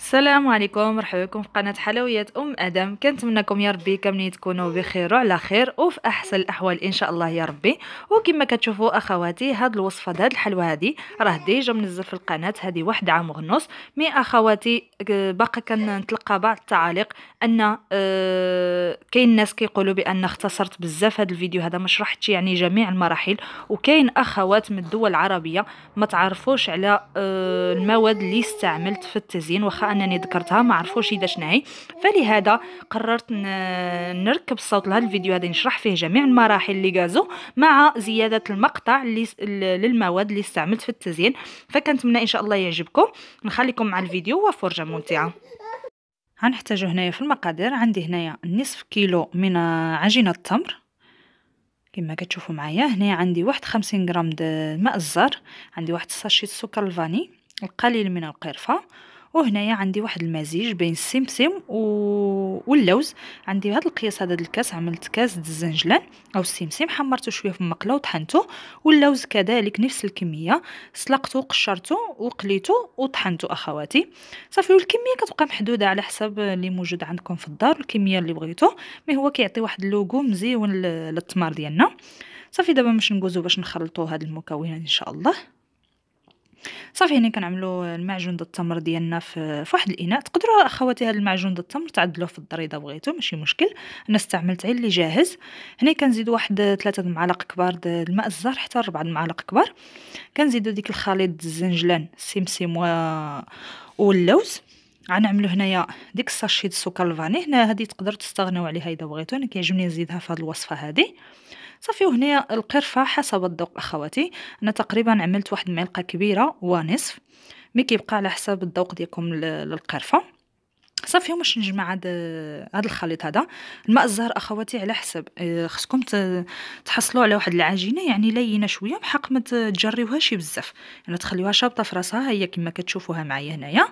السلام عليكم مرحبا بكم في قناه حلويات ام ادم كنتمنىكم يا ربي كاملين تكونوا بخير وعلى خير وفي احسن الاحوال ان شاء الله يا ربي وكما كتشوفوا اخواتي هاد الوصفه هاد الحلوى هادي راه ديجا منزل في القناه هادي واحد عام ونص مي اخواتي آه، باقا كنتلقى بعض التعاليق ان آه، كاين ناس كيقولوا بان اختصرت بزاف هذا الفيديو هذا ما شرحتش يعني جميع المراحل وكاين اخوات من الدول العربيه ما تعرفوش على آه، المواد اللي استعملت في التزيين واخا انني ذكرتها ما عرفوش اذا شناهي فلهذا قررت نركب الصوت لهذا الفيديو هذا نشرح فيه جميع المراحل اللي جازو مع زياده المقطع اللي للمواد اللي استعملت في التزيين فكنتمنى ان شاء الله يعجبكم نخليكم مع الفيديو وفرجه ممتعه غنحتاجو هنايا في المقادير عندي هنايا نصف كيلو من عجينه التمر كما كتشوفوا معايا هنا عندي واحد خمسين غرام د ماء الزهر عندي واحد ساشي سكر الفاني القليل من القرفه وهنايا عندي واحد المزيج بين السمسم و... واللوز عندي هذا القياس هذا الكاس عملت كاس د الزنجلان او السمسم حمرته شويه في المقله وطحنته واللوز كذلك نفس الكميه سلقته وقشرته وقليته وطحنته اخواتي صافي والكميه كتبقى محدوده على حسب اللي موجود عندكم في الدار الكميه اللي بغيتو مي هو كيعطي واحد اللوغو مزيون للتمر ديالنا صافي دابا باش ندوزو باش نخلطو هاد المكونات ان شاء الله صافي هنا كنعملو المعجون د التمر ديالنا في فواحد الاناء تقدروا اخواتي هذا المعجون د التمر تعدلوه في الدار اذا بغيتو ماشي مشكل انا استعملت غير اللي جاهز هنا كنزيد واحد ثلاثة المعالق كبار د الماء الزهر حتى ربعة المعالق كبار كنزيدو ديك الخليط الزنجلان السمسم و واللوز غنعملو هنايا ديك الساشي د السكر الفاني هنا هذه تقدر تستغناو عليها اذا بغيتو انا كيعجبني نزيدها في هذه الوصفه هذه صافي وهنا القرفه حسب الذوق اخواتي انا تقريبا عملت واحد المعلقه كبيره ونصف مي كيبقى على حسب الذوق ديالكم للقرفه صافي باش نجمع هاد هاد الخليط هذا الماء الزهر اخواتي على حسب آه، خصكم تحصلوا على واحد العجينه يعني لينه شويه بحق ما تجريوهاش بزاف يعني تخليوها شابطه في راسها هي كما كتشوفوها معايا هنايا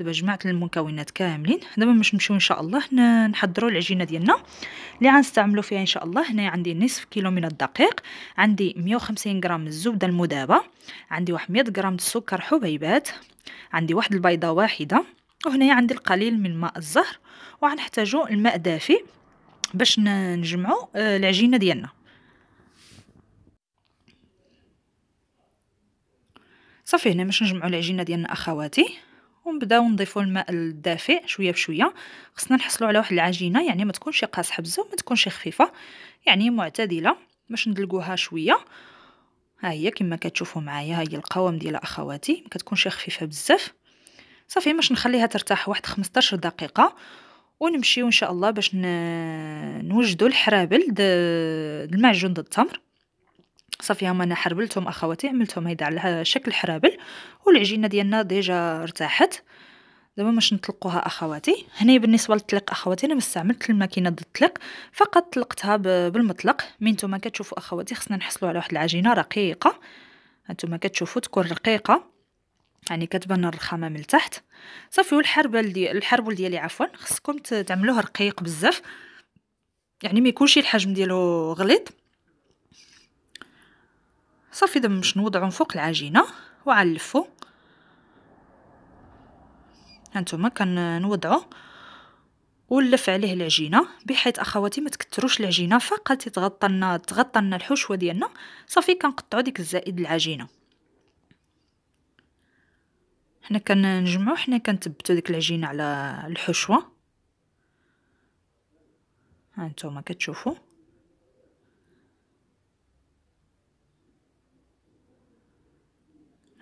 دابا جمعت المكونات كاملين دابا باش نمشيو ان شاء الله نحضروا العجينه ديالنا اللي غنستعملو فيها ان شاء الله هنايا عندي نصف كيلو من الدقيق عندي 150 غرام الزبده المذابه عندي واحد 100 غرام السكر حبيبات عندي واحد البيضه واحده وهنايا عندي القليل من ماء الزهر وغنحتاجو الماء دافي باش نجمعو آه، العجينه ديالنا صافي هنا باش نجمعو العجينه ديالنا اخواتي ونبداو نضيفوا الماء الدافئ شويه بشويه خصنا نحصلوا على واحد العجينه يعني ما تكونش قاصحه بزاف وما تكونش خفيفه يعني معتدله باش ندلقوها شويه ها هي كما كتشوفوا معايا ها هي القوام ديال اخواتي ما كتكونش خفيفه بزاف صافي باش نخليها ترتاح واحد 15 دقيقه ونمشيو ان شاء الله باش نوجدوا الحرابل د المعجون د التمر صافي هما انا حربلتهم اخواتي عملتهم هيدا على شكل حرابل والعجينه ديالنا ديجا ارتاحت دابا باش نطلقوها اخواتي هنا بالنسبه للطليق اخواتي انا ما استعملت الماكينه ضد الطليق فقط طلقتها بالمطلق من نتوما كتشوفوا اخواتي خصنا نحصلوا على واحد العجينه رقيقه هانتوما كتشوفوا تكون رقيقه يعني كتبان الرخامه من التحت صافي والحربل ديال الحربل ديالي عفوا خصكم تعملوه رقيق بزاف يعني ما يكونش الحجم ديالو غليظ صافي دابا باش نوضعو فوق العجينه وعلفو هانتوما كنوضعو ونلف عليه العجينه بحيث اخواتي ما تكتروش العجينه فقط تتغطى لنا تغطى لنا الحشوه ديالنا صافي كنقطعو ديك الزائد العجينه حنا كنجمعو حنا كنثبتو ديك العجينه على الحشوه هانتوما كتشوفوا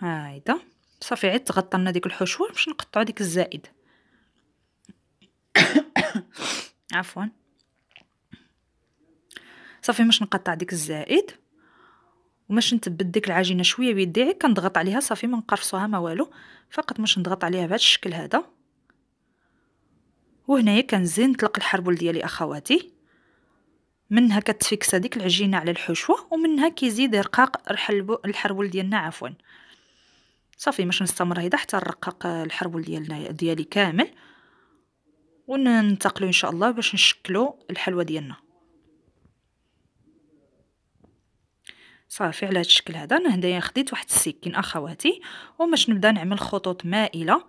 هايدا صافي عيد تغطرنا ديك الحشوة باش نقطعو ديك الزائد عفوا صافي باش نقطع ديك الزائد ومش نتبد ديك العجينه شويه بيدي عيد كنضغط عليها صافي ما نقرصوها ما والو فقط باش نضغط عليها بهذا الشكل هذا وهنايا كنزين نطلق الحربول ديالي اخواتي منها كتفيكس هذيك العجينه على الحشوه ومنها كيزيد رقاق الحربول ديالنا عفوا صافي باش نستمر هيدا حتى نرقق الحرول ديالنا ديالي كامل وننتقلوا ان شاء الله باش نشكلوا الحلوى ديالنا صافي على هذا الشكل هذا انا هدايا خديت واحد السكين اخواتي وباش نبدا نعمل خطوط مائله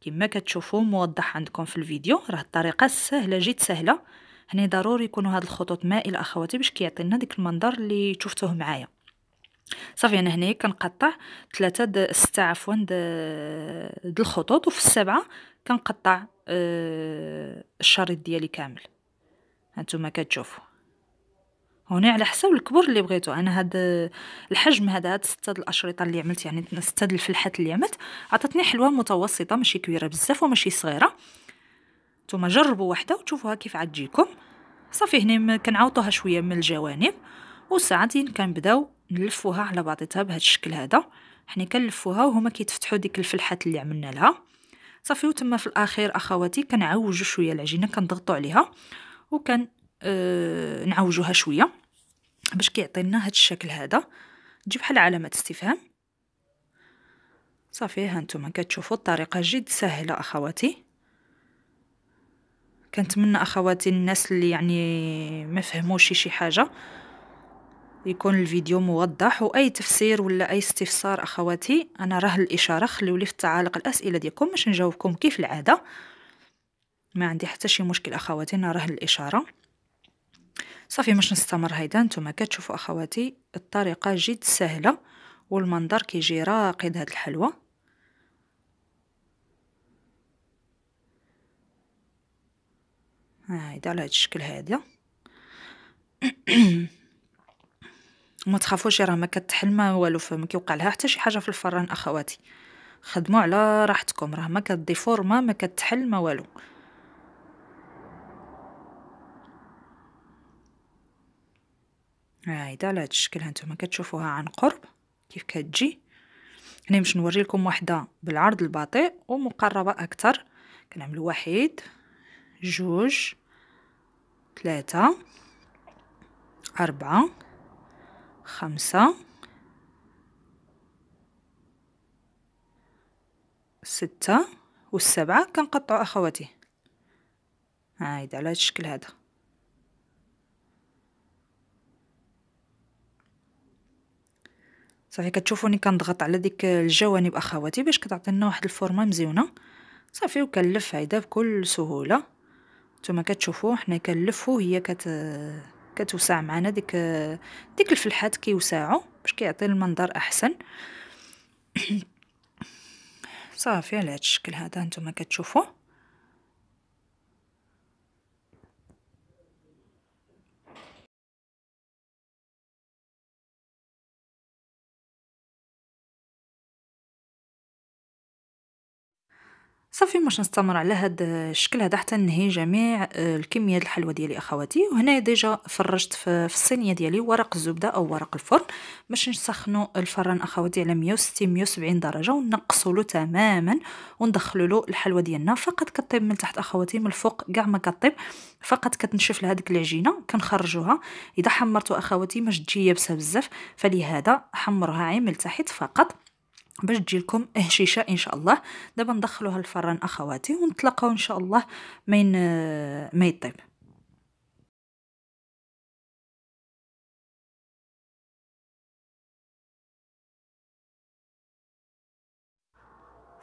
كما كتشوفوا موضح عندكم في الفيديو راه الطريقه سهله جد سهله هنا ضروري يكونوا هاد الخطوط مائله اخواتي باش كيعطينا ديك المنظر اللي شفتوه معايا صافي انا هنايا كنقطع ثلاثه د سته عفوا د د الخطوط وفي السبعه كنقطع آه الشريط ديالي كامل هانتوما كتشوفوا هنا على حسب الكبر اللي بغيتو انا هاد الحجم هذا هاد سته الاشرطه اللي عملت يعني سته الفلحات اللي عملت عطاتني حلوه متوسطه ماشي كبيره بزاف وماشي صغيره نتوما جربوا وحده وتشوفوها كيف عتجيكم صافي هنا كنعوطوها شويه من الجوانب وساعتين كنبداو نلفوها على بعضيتها بهذا الشكل هذا حنا كنلفوها وهما كيتفتحوا ديك الفلحات اللي عملنا لها صافي وتما في الاخير اخواتي كنعوجوا شويه العجينه كنضغطوا عليها وكن آه نعوجوها شويه باش كيعطي لنا هذا الشكل هذا تجي بحال علامه استفهام صافي ها نتوما كتشوفوا الطريقه جد سهله اخواتي كنتمنى اخواتي الناس اللي يعني ما فهموش شي حاجه يكون الفيديو موضح واي تفسير ولا اي استفسار اخواتي انا راه الاشاره لي في التعاليق الاسئله ديالكم باش نجاوبكم كيف العاده ما عندي حتى شي مشكل اخواتي انا راه الاشاره صافي باش نستمر هيدا نتوما كتشوفوا اخواتي الطريقه جد سهله والمنظر كيجي راقد هاد الحلوه هايدا على هاد الشكل هذا وما تخافوش راه ما كتحل ما والو كيوقع لها حتى شي حاجه في الفران اخواتي خدموا على راحتكم راه ما كدي فورما ما كتحل ما والو هايدا على هاد الشكل هانتوما كتشوفوها عن قرب كيف كتجي هنا باش نوري لكم وحده بالعرض البطيء ومقربه اكثر كنعملوا واحد جوج ثلاثة أربعة خمسة ستة والسبعة كنقطعو أخواتي هايدا على هاد الشكل هذا صافي كتشوفوني كنضغط على ديك الجوانب اخواتي باش كتعطينا واحد الفورمه مزيونه صافي وكنلف هيدا بكل سهوله نتوما كتشوفو حنا كنلفو هي كت كتوسع معنا ديك ديك الفلحات كيوسعوا باش كيعطي المنظر احسن صافي على هذا الشكل هذا نتوما كتشوفوه صافي باش نستمر على هاد الشكل هذا حتى ننهي جميع آه، الكميه د الحلوى ديالي اخواتي وهنا ديجا فرجت في الصينيه ديالي ورق الزبده او ورق الفرن باش نسخنوا الفران اخواتي على 160 170 درجه ونقصوا له تماما وندخلوا له الحلوى ديالنا فقط كطيب من تحت اخواتي من الفوق كاع ما كطيب فقط كتنشف لهاديك العجينه كنخرجوها اذا حمرتوا اخواتي ماش تجي يابسه بزاف فلهذا حمروها عين من تحت فقط باش تجي لكم هشيشه ان شاء الله دابا ندخلوها الفران اخواتي ونطلقوا ان شاء الله من ما يطيب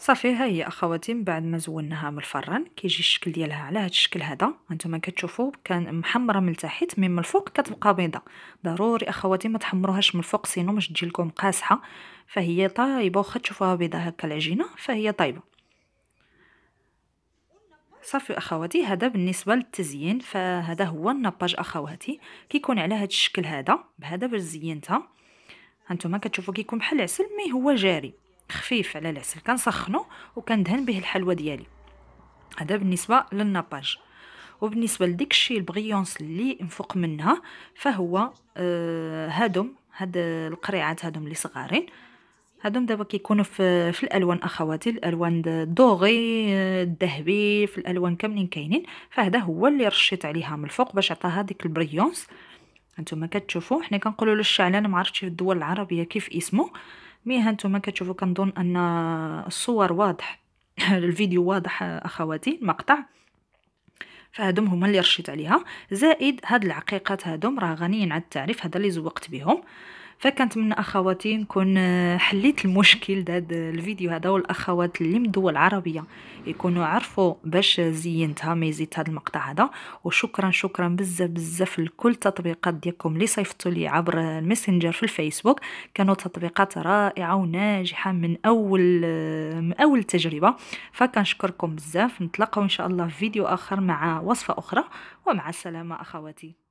صافي ها هي اخواتي من بعد ما زولناها من الفران كيجي الشكل ديالها على هذا الشكل هذا هانتوما كتشوفوا كان محمره من التحت من من الفوق كتبقى بيضه ضروري اخواتي ما تحمروهاش من الفوق سينو باش تجي لكم قاسحه فهي طايبه واخا تشوفوها بيضه هكا العجينه فهي طايبه صافي اخواتي هذا بالنسبه للتزيين فهذا هو النباج اخواتي كيكون على هذا الشكل هذا بهذا باش زينتها هانتوما كتشوفوا كيكون بحال العسل مي هو جاري خفيف على العسل كنسخنو وكندهن به الحلوى ديالي هذا بالنسبه للناباج وبالنسبه لديك الشيء البغيونس اللي نفوق منها فهو آه هادم هاد القريعات هادم اللي صغارين هادم دابا كيكونوا في في الالوان اخواتي الالوان الدوغي آه، الذهبي في الالوان كاملين كاينين فهذا هو اللي رشيت عليها من الفوق باش عطاها ديك البريونس انتم كتشوفوا حنا كنقولوا للشعلان ما عرفتش في الدول العربيه كيف اسمه مي ها نتوما كتشوفوا كنظن ان الصور واضح الفيديو واضح اخواتي المقطع فهادم هما اللي رشيت عليها زائد هاد العقيقات هادم راه غنيين على التعريف هذا اللي زوقت بهم فكنتمنى اخواتي نكون آه، حليت المشكل داد الفيديو هذا والاخوات اللي من دول عربيه يكونوا عرفوا باش زينتها ما يزيد هذا المقطع هذا وشكرا شكرا بزاف بزاف لكل التطبيقات ديالكم اللي صيفطوا لي عبر الماسنجر في الفيسبوك كانوا تطبيقات رائعه وناجحه من اول آه، من اول تجربه فكنشكركم بزاف نتلاقاو ان شاء الله في فيديو اخر مع وصفه اخرى ومع السلامه اخواتي